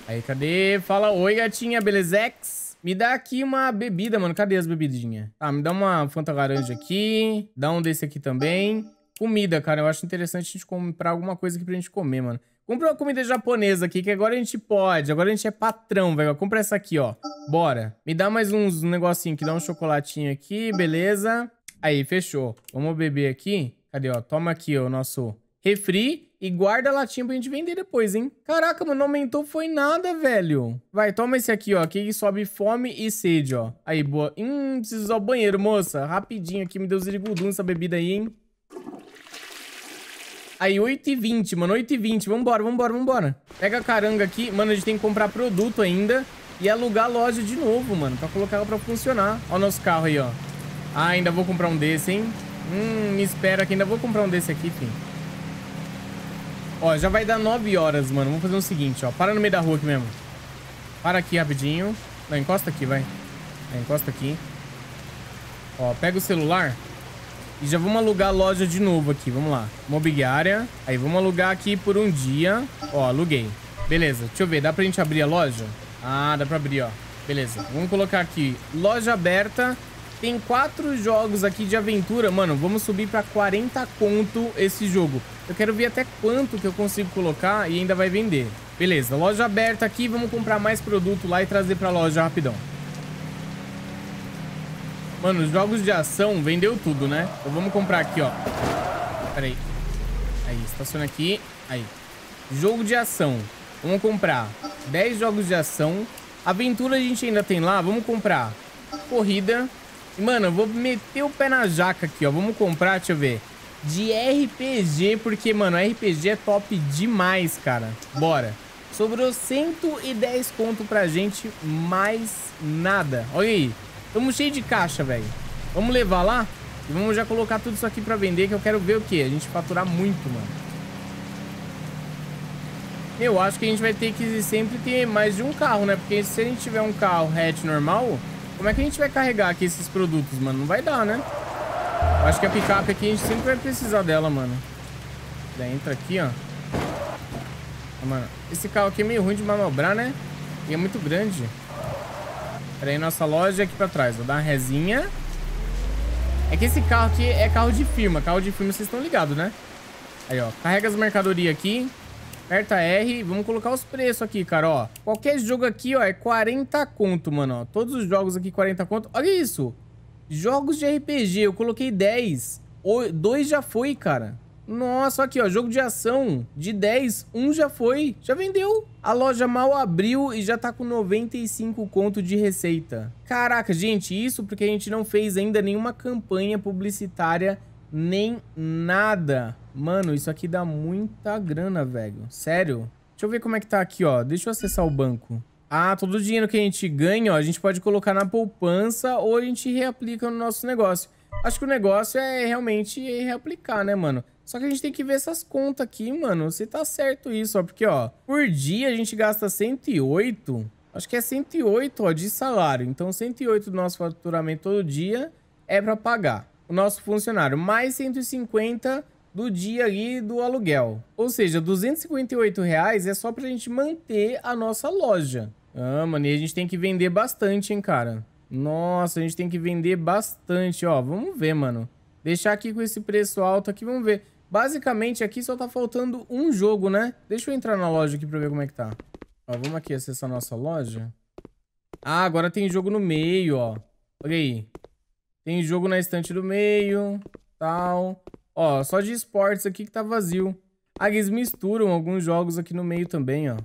Aí, cadê? Fala, oi, gatinha, belezex? Me dá aqui uma bebida, mano. Cadê as bebidinhas? Tá, me dá uma Fanta laranja aqui. Dá um desse aqui também. Comida, cara, eu acho interessante a gente comprar alguma coisa aqui pra gente comer, mano. Compre uma comida japonesa aqui, que agora a gente pode. Agora a gente é patrão, velho. Compra essa aqui, ó. Bora. Me dá mais uns negocinho que dá um chocolatinho aqui, beleza? Aí, fechou. Vamos beber aqui. Cadê, ó? Toma aqui ó, o nosso refri e guarda a latinha pra gente vender depois, hein? Caraca, mano, não aumentou foi nada, velho. Vai, toma esse aqui, ó, que sobe fome e sede, ó. Aí, boa. Hum, preciso usar o banheiro, moça. Rapidinho aqui, me deu zirigudum essa bebida aí, hein? Aí, 8h20, mano, 8h20. Vambora, vambora, vambora. Pega a caranga aqui. Mano, a gente tem que comprar produto ainda e alugar a loja de novo, mano, pra colocar ela pra funcionar. Ó o nosso carro aí, ó. Ah, ainda vou comprar um desse, hein? Hum, me espera que ainda vou comprar um desse aqui, filho. Ó, já vai dar 9 horas, mano. Vamos fazer o seguinte, ó. Para no meio da rua aqui mesmo. Para aqui rapidinho. Não, encosta aqui, vai. É, encosta aqui. Ó, pega o celular. E já vamos alugar a loja de novo aqui. Vamos lá. Mobiliária. Aí vamos alugar aqui por um dia. Ó, aluguei. Beleza. Deixa eu ver. Dá pra gente abrir a loja? Ah, dá pra abrir, ó. Beleza. Vamos colocar aqui. Loja aberta. Tem quatro jogos aqui de aventura. Mano, vamos subir pra 40 conto esse jogo. Eu quero ver até quanto que eu consigo colocar e ainda vai vender. Beleza. Loja aberta aqui. Vamos comprar mais produto lá e trazer pra loja rapidão. Mano, os jogos de ação vendeu tudo, né? Então vamos comprar aqui, ó. Pera aí. Aí, estaciona aqui. Aí. Jogo de ação. Vamos comprar 10 jogos de ação. Aventura a gente ainda tem lá. Vamos comprar corrida. E, mano, eu vou meter o pé na jaca aqui, ó. Vamos comprar, deixa eu ver. De RPG, porque, mano, RPG é top demais, cara. Bora. Sobrou 110 conto pra gente, mais nada. Olha aí. Estamos cheios de caixa, velho. Vamos levar lá e vamos já colocar tudo isso aqui pra vender, que eu quero ver o que A gente faturar muito, mano. Eu acho que a gente vai ter que sempre ter mais de um carro, né? Porque se a gente tiver um carro hatch normal, como é que a gente vai carregar aqui esses produtos, mano? Não vai dar, né? Acho que a picape aqui a gente sempre vai precisar dela, mano. Já entra aqui, ó. Mano, esse carro aqui é meio ruim de manobrar, né? E é muito grande. Pera aí, nossa loja aqui pra trás. Vou dar uma resinha. É que esse carro aqui é carro de firma. Carro de firma, vocês estão ligados, né? Aí, ó. Carrega as mercadorias aqui. Aperta R. Vamos colocar os preços aqui, cara, ó. Qualquer jogo aqui, ó, é 40 conto, mano, ó. Todos os jogos aqui, 40 conto. Olha isso. Jogos de RPG. Eu coloquei 10. O... Dois já foi, cara. Nossa, aqui ó, jogo de ação de 10, um já foi, já vendeu. A loja mal abriu e já tá com 95 conto de receita. Caraca, gente, isso porque a gente não fez ainda nenhuma campanha publicitária nem nada. Mano, isso aqui dá muita grana, velho. Sério. Deixa eu ver como é que tá aqui, ó. Deixa eu acessar o banco. Ah, todo o dinheiro que a gente ganha, ó, a gente pode colocar na poupança ou a gente reaplica no nosso negócio. Acho que o negócio é realmente reaplicar, né, mano? Só que a gente tem que ver essas contas aqui, mano, se tá certo isso, ó. Porque, ó, por dia a gente gasta 108, acho que é 108, ó, de salário. Então, 108 do nosso faturamento todo dia é pra pagar o nosso funcionário. Mais 150 do dia ali do aluguel. Ou seja, 258 reais é só pra gente manter a nossa loja. Ah, mano, e a gente tem que vender bastante, hein, cara. Nossa, a gente tem que vender bastante, ó. Vamos ver, mano. Deixar aqui com esse preço alto aqui, vamos ver. Basicamente, aqui só tá faltando um jogo, né? Deixa eu entrar na loja aqui pra ver como é que tá. Ó, vamos aqui acessar a nossa loja. Ah, agora tem jogo no meio, ó. Olha aí. Tem jogo na estante do meio, tal. Ó, só de esportes aqui que tá vazio. Ah, eles misturam alguns jogos aqui no meio também, ó.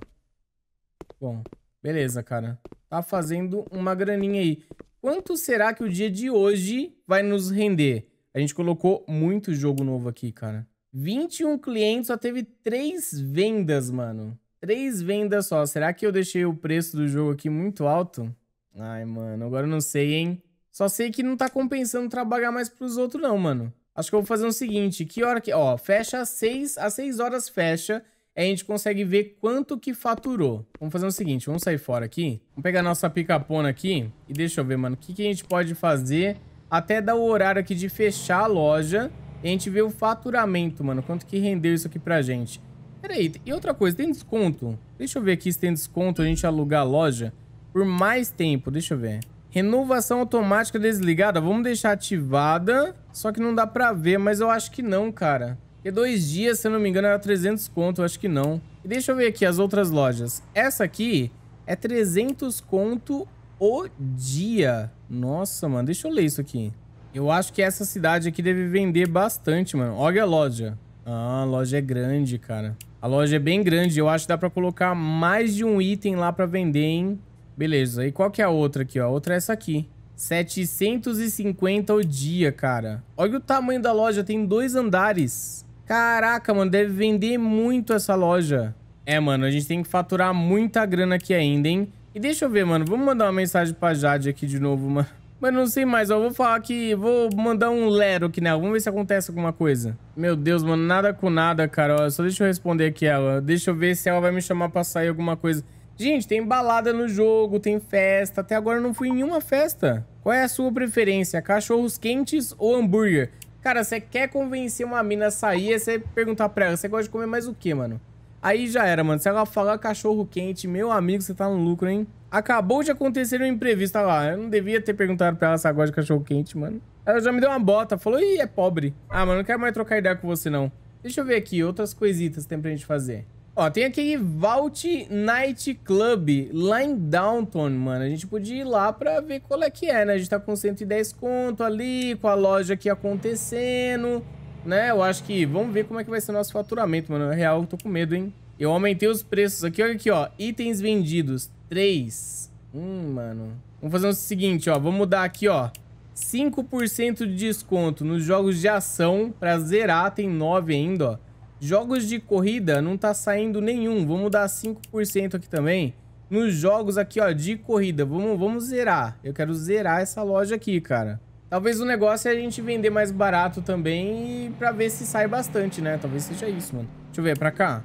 Bom, beleza, cara tá fazendo uma graninha aí. Quanto será que o dia de hoje vai nos render? A gente colocou muito jogo novo aqui, cara. 21 clientes, só teve 3 vendas, mano. 3 vendas só. Será que eu deixei o preço do jogo aqui muito alto? Ai, mano, agora eu não sei, hein? Só sei que não tá compensando trabalhar mais pros outros não, mano. Acho que eu vou fazer o seguinte, que hora que... Ó, fecha às 6, às 6 horas fecha a gente consegue ver quanto que faturou. Vamos fazer o seguinte, vamos sair fora aqui. Vamos pegar nossa picapona aqui e deixa eu ver, mano, o que, que a gente pode fazer até dar o horário aqui de fechar a loja e a gente ver o faturamento, mano, quanto que rendeu isso aqui pra gente. Pera aí, e outra coisa, tem desconto? Deixa eu ver aqui se tem desconto a gente alugar a loja por mais tempo, deixa eu ver. Renovação automática desligada, vamos deixar ativada, só que não dá pra ver, mas eu acho que não, cara dois dias, se eu não me engano, era 300 conto, acho que não. E deixa eu ver aqui as outras lojas. Essa aqui é 300 conto o dia. Nossa, mano, deixa eu ler isso aqui. Eu acho que essa cidade aqui deve vender bastante, mano. Olha a loja. Ah, a loja é grande, cara. A loja é bem grande. Eu acho que dá pra colocar mais de um item lá pra vender, hein? Beleza. E qual que é a outra aqui, ó? A outra é essa aqui. 750 o dia, cara. Olha o tamanho da loja. Tem dois andares. Caraca, mano, deve vender muito essa loja. É, mano, a gente tem que faturar muita grana aqui ainda, hein? E deixa eu ver, mano, vamos mandar uma mensagem pra Jade aqui de novo, mano. Mano, não sei mais, ó, vou falar que... Vou mandar um lero aqui nela, vamos ver se acontece alguma coisa. Meu Deus, mano, nada com nada, cara, ó, só deixa eu responder aqui ela. Deixa eu ver se ela vai me chamar pra sair alguma coisa. Gente, tem balada no jogo, tem festa. Até agora eu não fui em nenhuma festa. Qual é a sua preferência? Cachorros quentes ou hambúrguer? Cara, você quer convencer uma mina a sair, você perguntar pra ela, você gosta de comer mais o que, mano? Aí já era, mano. Se ela falar cachorro quente, meu amigo, você tá no lucro, hein? Acabou de acontecer um imprevisto, lá. Eu não devia ter perguntado pra ela se ela gosta de cachorro quente, mano. Ela já me deu uma bota, falou, ih, é pobre. Ah, mano, não quero mais trocar ideia com você, não. Deixa eu ver aqui, outras coisitas tem pra gente fazer. Ó, tem aquele Vault Night Club lá em Downtown, mano. A gente podia ir lá pra ver qual é que é, né? A gente tá com 110 conto ali, com a loja aqui acontecendo, né? Eu acho que... Vamos ver como é que vai ser o nosso faturamento, mano. Na real, eu tô com medo, hein? Eu aumentei os preços aqui, olha aqui, ó. Itens vendidos, 3. Hum, mano. Vamos fazer o seguinte, ó. Vamos mudar aqui, ó. 5% de desconto nos jogos de ação pra zerar. Tem 9 ainda, ó. Jogos de corrida não tá saindo nenhum. Vamos dar 5% aqui também. Nos jogos aqui, ó, de corrida. Vamos, vamos zerar. Eu quero zerar essa loja aqui, cara. Talvez o negócio é a gente vender mais barato também pra ver se sai bastante, né? Talvez seja isso, mano. Deixa eu ver, é pra cá?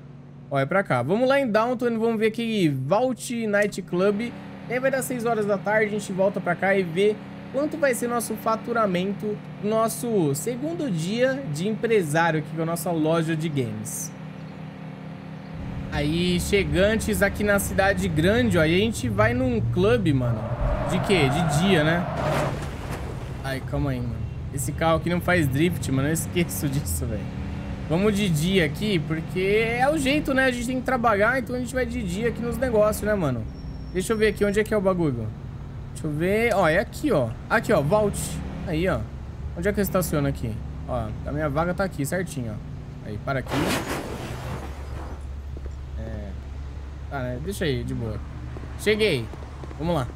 Ó, é pra cá. Vamos lá em Downtown, vamos ver aqui Vault Night Club. E aí vai dar 6 horas da tarde, a gente volta pra cá e vê quanto vai ser nosso faturamento nosso segundo dia de empresário aqui com a nossa loja de games. Aí, chegantes aqui na cidade grande, ó, e a gente vai num clube, mano. De quê? De dia, né? Ai, calma aí, mano. Esse carro aqui não faz drift, mano, eu esqueço *laughs* disso, velho. Vamos de dia aqui, porque é o jeito, né? A gente tem que trabalhar, então a gente vai de dia aqui nos negócios, né, mano? Deixa eu ver aqui, onde é que é o bagulho? Deixa eu ver. Ó, é aqui, ó. Aqui, ó. Vault, Aí, ó. Onde é que eu estaciono aqui? Ó, a minha vaga tá aqui, certinho, ó. Aí, para aqui. É... Ah, né? Deixa aí, de boa. Cheguei. Vamos lá.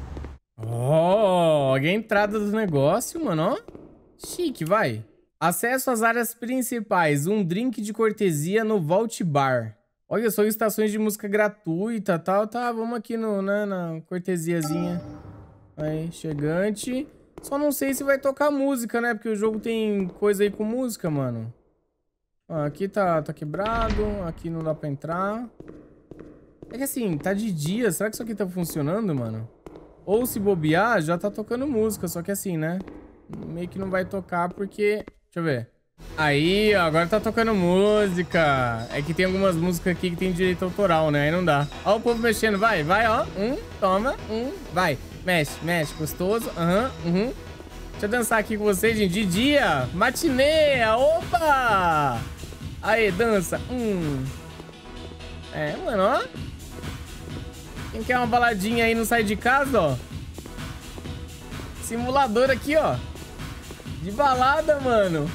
Ó, oh, é a entrada do negócio, mano, ó. Chique, vai. Acesso às áreas principais. Um drink de cortesia no Vault Bar. Olha só, estações de música gratuita, tal. Tá, vamos aqui no, né, na cortesiazinha. Aí, é, chegante. Só não sei se vai tocar música, né? Porque o jogo tem coisa aí com música, mano. Ah, aqui tá, tá quebrado. Aqui não dá pra entrar. É que assim, tá de dia. Será que isso aqui tá funcionando, mano? Ou se bobear, já tá tocando música. Só que assim, né? Meio que não vai tocar porque... Deixa eu ver. Aí, ó, agora tá tocando música. É que tem algumas músicas aqui que tem direito autoral, né? Aí não dá. Ó o povo mexendo, vai, vai, ó. Um, toma, um, vai. Mexe, mexe, gostoso. Aham, uhum, uhum. Deixa eu dançar aqui com vocês, gente. De dia, matineia, opa! Aí, dança. Um. É, mano, ó. Quem quer uma baladinha aí não sai de casa, ó. Simulador aqui, ó. De balada, mano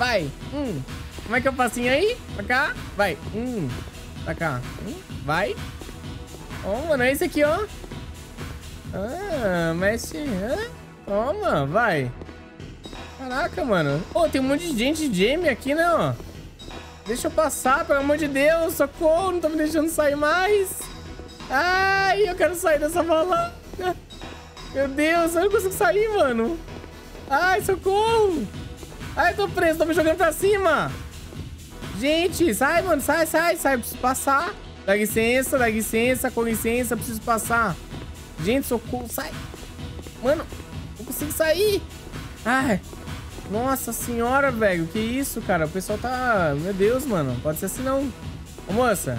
vai. Um. Como é que eu facinho assim aí? Pra cá, vai. Um. Pra cá. Um. Vai. Ó, oh, mano, é esse aqui, ó. Ah, mexe. Ah. Toma, vai. Caraca, mano. Ô, oh, tem um monte de gente de Jamie aqui, né, ó. Deixa eu passar, pelo amor de Deus. Socorro, não tô me deixando sair mais. Ai, eu quero sair dessa balada. Meu Deus, eu não consigo sair, mano. Ai, socorro. Ai, tô preso, tô me jogando pra cima. Gente, sai, mano, sai, sai, sai. Preciso passar. Dá licença, dá licença, com licença, preciso passar. Gente, socorro, sai. Mano, não consigo sair. Ai, nossa senhora, velho. Que isso, cara? O pessoal tá... Meu Deus, mano. Pode ser assim, não. Ô, moça.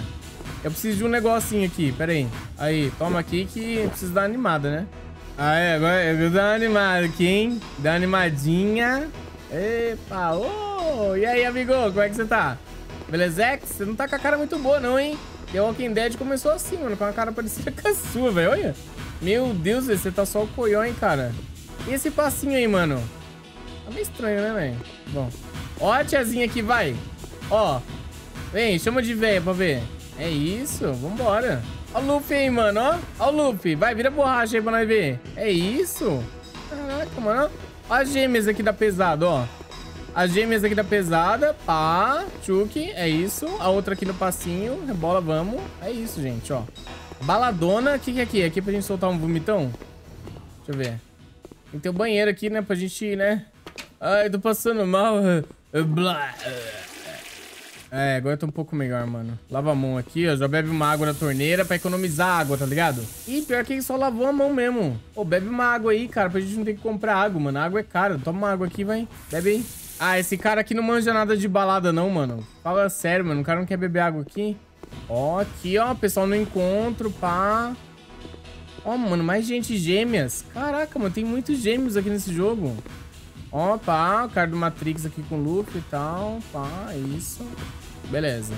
Eu preciso de um negocinho aqui. Pera aí. Aí, toma aqui que eu preciso dar animada, né? Ah, é. Agora eu vou dar uma animada aqui, hein? Dá uma animadinha. Epa, ô! Oh! E aí, amigo, como é que você tá? Belezex, você não tá com a cara muito boa não, hein? The Walking Dead começou assim, mano, com uma cara parecida *laughs* com a sua, velho, olha. Meu Deus, você tá só o coió, hein, cara. E esse passinho aí, mano? Tá meio estranho, né, velho? Bom. Ó a tiazinha aqui, vai. Ó. Vem, chama de velha pra ver. É isso, vambora. Ó o Luffy aí, mano, ó. Ó o Luffy. Vai, vira borracha aí pra nós ver. É isso. Caraca, mano. As gêmeas aqui da pesada, ó. As gêmeas aqui da pesada. Pá, Chuck, é isso. A outra aqui no passinho. Rebola, vamos. É isso, gente, ó. Baladona. O que, que é aqui? É aqui pra gente soltar um vomitão? Deixa eu ver. Tem que ter o um banheiro aqui, né? Pra gente, né? Ai, tô passando mal. *laughs* Blah. É, agora eu um pouco melhor, mano. Lava a mão aqui, ó. Já bebe uma água na torneira pra economizar água, tá ligado? E pior que ele só lavou a mão mesmo. Ô, bebe uma água aí, cara, pra gente não ter que comprar água, mano. A água é cara. Toma uma água aqui, vai. Bebe aí. Ah, esse cara aqui não manja nada de balada, não, mano. Fala sério, mano. O cara não quer beber água aqui. Ó, aqui, ó. Pessoal no encontro, pá. Ó, mano, mais gente gêmeas. Caraca, mano, tem muitos gêmeos aqui nesse jogo. Ó, pá, o cara do Matrix aqui com o Luffy e tal. Pá, é isso. Beleza.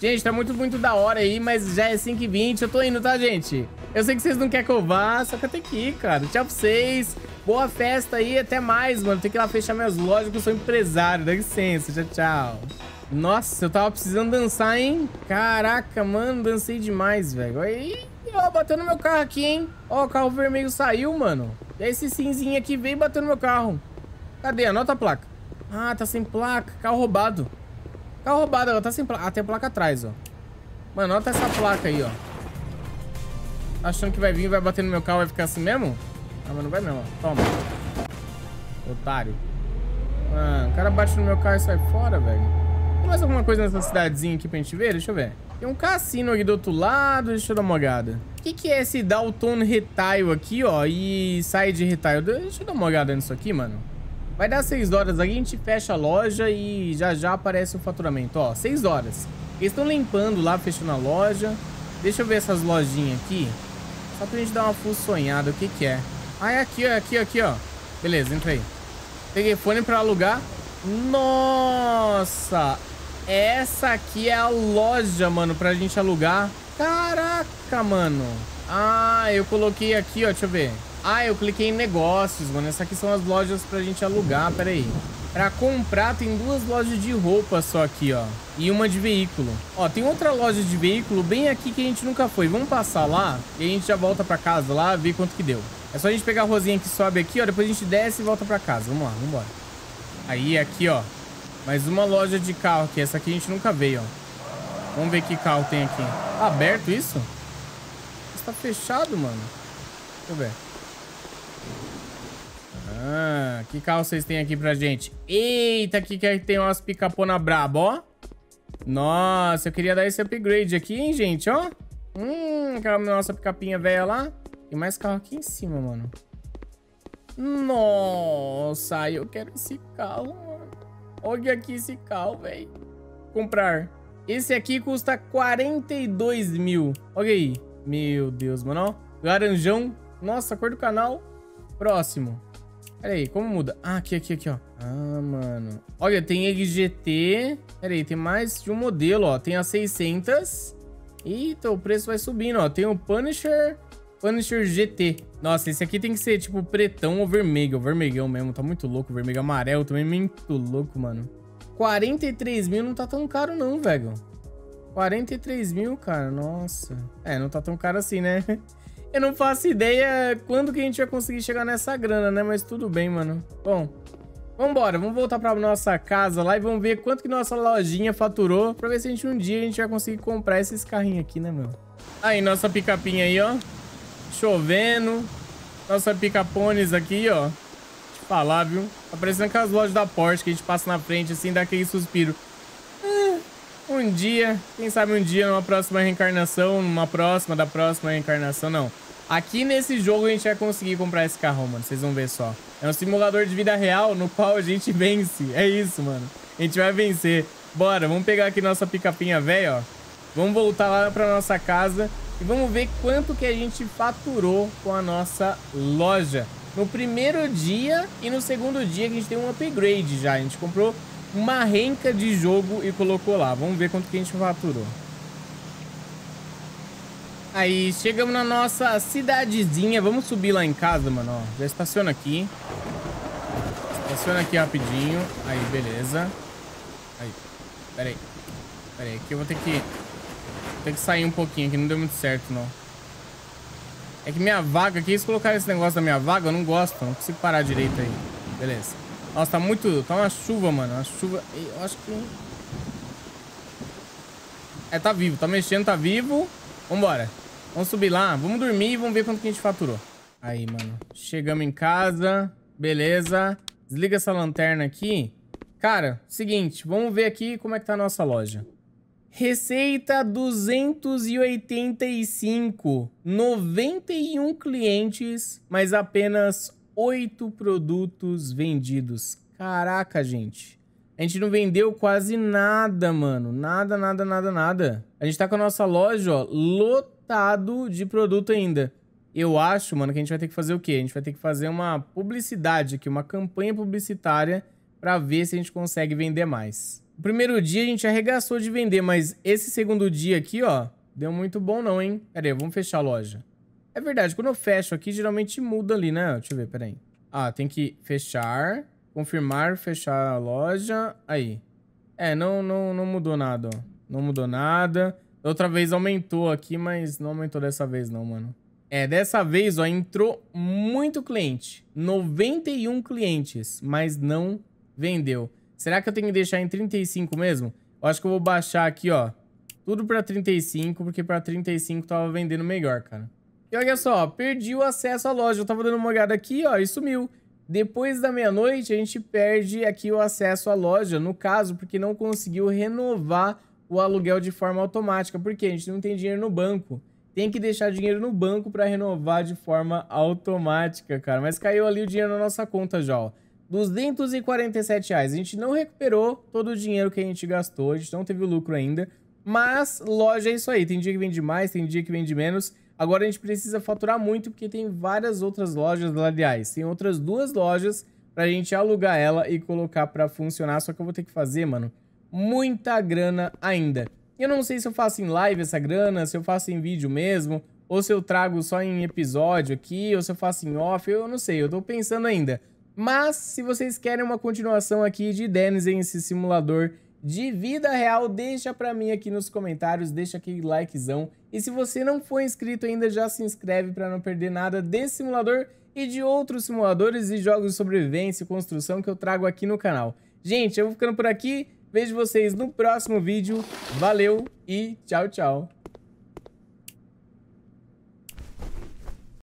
Gente, tá muito, muito da hora aí, mas já é 5h20. Eu tô indo, tá, gente? Eu sei que vocês não querem que eu vá, só que eu tenho que ir, cara. Tchau pra vocês. Boa festa aí. Até mais, mano. Tem que ir lá fechar minhas lojas, que eu sou empresário. Dá licença. Tchau, tchau. Nossa, eu tava precisando dançar, hein? Caraca, mano. Dancei demais, velho. Aí, ó, bateu no meu carro aqui, hein? Ó, o carro vermelho saiu, mano. E esse cinzinho aqui veio e bateu no meu carro. Cadê? Anota a placa. Ah, tá sem placa. Carro roubado. Tá roubado, ela tá sem placa. Ah, tem placa atrás, ó. Mano, olha essa placa aí, ó. Achando que vai vir, vai bater no meu carro, vai ficar assim mesmo? Ah, mas não vai mesmo, ó. Toma. Otário. Mano, o cara bate no meu carro e sai fora, velho. Tem mais alguma coisa nessa cidadezinha aqui pra gente ver? Deixa eu ver. Tem um cassino aqui do outro lado, deixa eu dar uma olhada. O que, que é esse Dalton Retail aqui, ó, e sai de Retail? Deixa eu dar uma olhada nisso aqui, mano. Vai dar 6 horas aí, a gente fecha a loja e já já aparece o faturamento. Ó, 6 horas. Eles estão limpando lá, fechando a loja. Deixa eu ver essas lojinhas aqui. Só pra gente dar uma sonhada, o que que é? Ah, é aqui, ó, é aqui, aqui, ó. Beleza, entra aí. Peguei fone pra alugar. Nossa! Essa aqui é a loja, mano, pra gente alugar. Caraca, mano. Ah, eu coloquei aqui, ó, deixa eu ver. Ah, eu cliquei em negócios, mano. Essas aqui são as lojas pra gente alugar, pera aí. Pra comprar tem duas lojas de roupa só aqui, ó. E uma de veículo. Ó, tem outra loja de veículo bem aqui que a gente nunca foi. Vamos passar lá e a gente já volta pra casa lá, ver quanto que deu. É só a gente pegar a rosinha que sobe aqui, ó. Depois a gente desce e volta pra casa. Vamos lá, vambora. Aí, aqui, ó. Mais uma loja de carro aqui. Essa aqui a gente nunca veio, ó. Vamos ver que carro tem aqui. Tá aberto isso? Isso tá fechado, mano. Deixa eu ver. Ah, que carro vocês têm aqui pra gente? Eita, aqui é que tem umas picaponas braba, ó. Nossa, eu queria dar esse upgrade aqui, hein, gente, ó. Hum, aquela nossa picapinha velha lá. Tem mais carro aqui em cima, mano. Nossa, eu quero esse carro, mano. Olha aqui esse carro, velho. Comprar. Esse aqui custa 42 mil. Olha aí. Meu Deus, mano. Laranjão. Nossa, cor do canal. Próximo. Pera aí, como muda? Ah, aqui, aqui, aqui, ó. Ah, mano. Olha, tem XGT. Pera aí, tem mais de um modelo, ó. Tem a 600. Eita, o preço vai subindo, ó. Tem o Punisher... Punisher GT. Nossa, esse aqui tem que ser, tipo, pretão ou vermelho. Vermelhão mesmo, tá muito louco. Vermelho amarelo também, muito louco, mano. 43 mil não tá tão caro não, velho. 43 mil, cara, nossa. É, não tá tão caro assim, né? Eu não faço ideia quando que a gente vai conseguir chegar nessa grana, né? Mas tudo bem, mano. Bom, vambora. Vamos voltar pra nossa casa lá e vamos ver quanto que nossa lojinha faturou pra ver se a gente um dia a gente vai conseguir comprar esses carrinhos aqui, né, meu? Aí, nossa picapinha aí, ó. Chovendo. Nossa picapones aqui, ó. Deixa falar, viu? Tá parecendo aquelas lojas da Porsche que a gente passa na frente, assim, dá aquele suspiro. Ah, um dia, quem sabe um dia, numa próxima reencarnação, numa próxima da próxima reencarnação, não Aqui nesse jogo a gente vai conseguir comprar esse carrão, mano. Vocês vão ver só. É um simulador de vida real no qual a gente vence. É isso, mano. A gente vai vencer. Bora, vamos pegar aqui nossa picapinha velha, ó. Vamos voltar lá pra nossa casa e vamos ver quanto que a gente faturou com a nossa loja. No primeiro dia e no segundo dia que a gente tem um upgrade já. A gente comprou uma renca de jogo e colocou lá. Vamos ver quanto que a gente faturou. Aí, chegamos na nossa cidadezinha. Vamos subir lá em casa, mano, ó. Já estaciona aqui. Estaciona aqui rapidinho. Aí, beleza. Aí. Pera aí. Pera aí, que eu vou ter que... Vou ter que sair um pouquinho aqui. Não deu muito certo, não. É que minha vaga aqui... Eles colocaram esse negócio da minha vaga. Eu não gosto. Não consigo parar direito aí. Beleza. Nossa, tá muito... Tá uma chuva, mano. Uma chuva... Eu acho que... É, tá vivo. Tá mexendo, tá vivo. Vambora. Vamos subir lá, vamos dormir e vamos ver quanto que a gente faturou. Aí, mano. Chegamos em casa. Beleza. Desliga essa lanterna aqui. Cara, seguinte, vamos ver aqui como é que tá a nossa loja. Receita 285. 91 clientes, mas apenas 8 produtos vendidos. Caraca, gente. A gente não vendeu quase nada, mano. Nada, nada, nada, nada. A gente tá com a nossa loja, ó, lotada lotado de produto ainda. Eu acho, mano, que a gente vai ter que fazer o quê? A gente vai ter que fazer uma publicidade aqui, uma campanha publicitária para ver se a gente consegue vender mais. O primeiro dia a gente arregaçou de vender, mas esse segundo dia aqui, ó, deu muito bom não, hein? Pera aí, vamos fechar a loja. É verdade, quando eu fecho aqui, geralmente muda ali, né? Deixa eu ver, pera aí. Ah, tem que fechar, confirmar, fechar a loja, aí. É, não, não, não mudou nada, ó. Não mudou nada. Outra vez aumentou aqui, mas não aumentou dessa vez não, mano. É, dessa vez, ó, entrou muito cliente. 91 clientes, mas não vendeu. Será que eu tenho que deixar em 35 mesmo? Eu acho que eu vou baixar aqui, ó. Tudo pra 35, porque pra 35 tava vendendo melhor, cara. E olha só, perdi o acesso à loja. Eu tava dando uma olhada aqui, ó, e sumiu. Depois da meia-noite, a gente perde aqui o acesso à loja, no caso, porque não conseguiu renovar o aluguel de forma automática, porque a gente não tem dinheiro no banco. Tem que deixar dinheiro no banco para renovar de forma automática, cara. Mas caiu ali o dinheiro na nossa conta já, ó. 247 reais. A gente não recuperou todo o dinheiro que a gente gastou, a gente não teve lucro ainda. Mas loja é isso aí. Tem dia que vende mais, tem dia que vende menos. Agora a gente precisa faturar muito porque tem várias outras lojas, lá aliás, tem outras duas lojas pra gente alugar ela e colocar pra funcionar. Só que eu vou ter que fazer, mano, muita grana ainda. Eu não sei se eu faço em live essa grana, se eu faço em vídeo mesmo, ou se eu trago só em episódio aqui, ou se eu faço em off, eu não sei, eu tô pensando ainda. Mas se vocês querem uma continuação aqui de Denizen, esse simulador de vida real, deixa pra mim aqui nos comentários, deixa aquele likezão. E se você não for inscrito ainda, já se inscreve para não perder nada desse simulador e de outros simuladores e jogos de sobrevivência e construção que eu trago aqui no canal. Gente, eu vou ficando por aqui. Vejo vocês no próximo vídeo. Valeu e tchau, tchau.